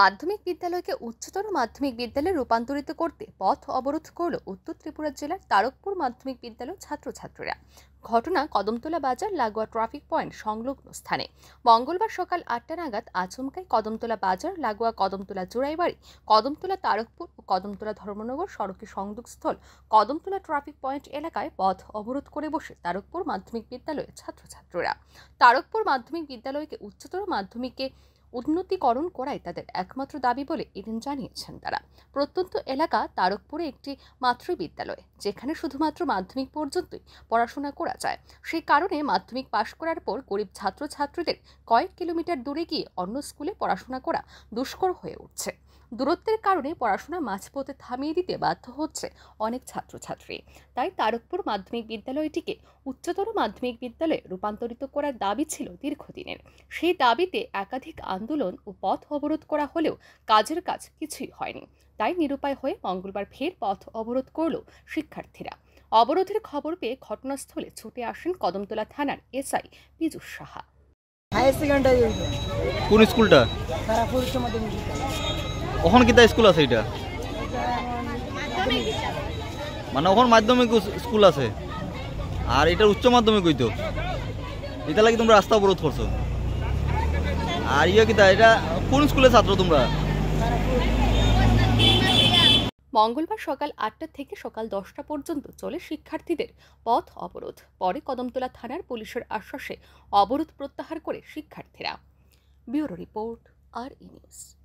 মাধ্যমিক বিদ্যালয়কে উচ্চতর মাধ্যমিক বিদ্যালয়ে রূপান্তরিত করতে পথ অবরোধ করল উত্তর ত্রিপুরা জেলার তারকপুর মাধ্যমিক বিদ্যালয় ছাত্রছাত্রীরা ঘটনা কদমতলা বাজার লাগোয়া ট্রাফিক পয়েন্ট সংলগ্ন স্থানে মঙ্গলবার সকাল আটটা নাগাদ আচমকায় কদমতলা বাজার লাগোয়া কদমতলা জোড়াইবাড়ি কদমতলা তারকপুর ও কদমতলা ধর্মনগর সড়কের সংযোগস্থল কদমতলা ট্রাফিক পয়েন্ট এলাকায় পথ অবরোধ করে বসে তারকপুর মাধ্যমিক বিদ্যালয়ের ছাত্রছাত্রীরা তারকপুর মাধ্যমিক বিদ্যালয়কে উচ্চতর মাধ্যমিকে উন্নতিকরণ করাই তাদের একমাত্র দাবি বলে এদিন জানিয়েছেন তারা প্রত্যন্ত এলাকা তারকপুরে একটি মাতৃবিদ্যালয় যেখানে শুধুমাত্র মাধ্যমিক পর্যন্তই পড়াশোনা করা যায় সেই কারণে মাধ্যমিক পাশ করার পর গরিব ছাত্রছাত্রীদের কয়েক কিলোমিটার দূরে গিয়ে অন্য স্কুলে পড়াশোনা করা দুষ্কর হয়ে উঠছে দূরত্বের কারণে পড়াশোনা মাঝপথে থামিয়ে দিতে বাধ্য হচ্ছে অনেক ছাত্রছাত্রী তাই তারকপুর মাধ্যমিক বিদ্যালয়টিকে উচ্চতর মাধ্যমিক বিদ্যালয়ে রূপান্তরিত করার দাবি ছিল দীর্ঘদিনের সেই দাবিতে একাধিক আন্দোলন ও পথ অবরোধ করা হলেও কাজের কাজ কিছুই হয়নি তাই নিরুপায় হয়ে মঙ্গলবার ফের পথ অবরোধ করল শিক্ষার্থীরা অবরোধের খবর পেয়ে ঘটনাস্থলে ছুটে আসেন কদমতলা থানার SI Piyush Saha higher secondary কোন স্কুলটা মাধ্যমিক ওখন কিতা স্কুল আছে এটা মানে ওখন মাধ্যমিক স্কুল আছে আর এটা উচ্চ মাধ্যমিক হইতো এটা লাগে তোমরা রাস্তা অবরোধ করছো আর ইয়ে কিতা এটা কোন স্কুলের ছাত্র তোমরা মঙ্গলবার সকাল আটটা থেকে সকাল দশটা পর্যন্ত চলে শিক্ষার্থীদের পথ অবরোধ পরে কদমতলা থানার পুলিশের আশ্বাসে অবরোধ প্রত্যাহার করে শিক্ষার্থীরা ব্যুরো রিপোর্ট আর ই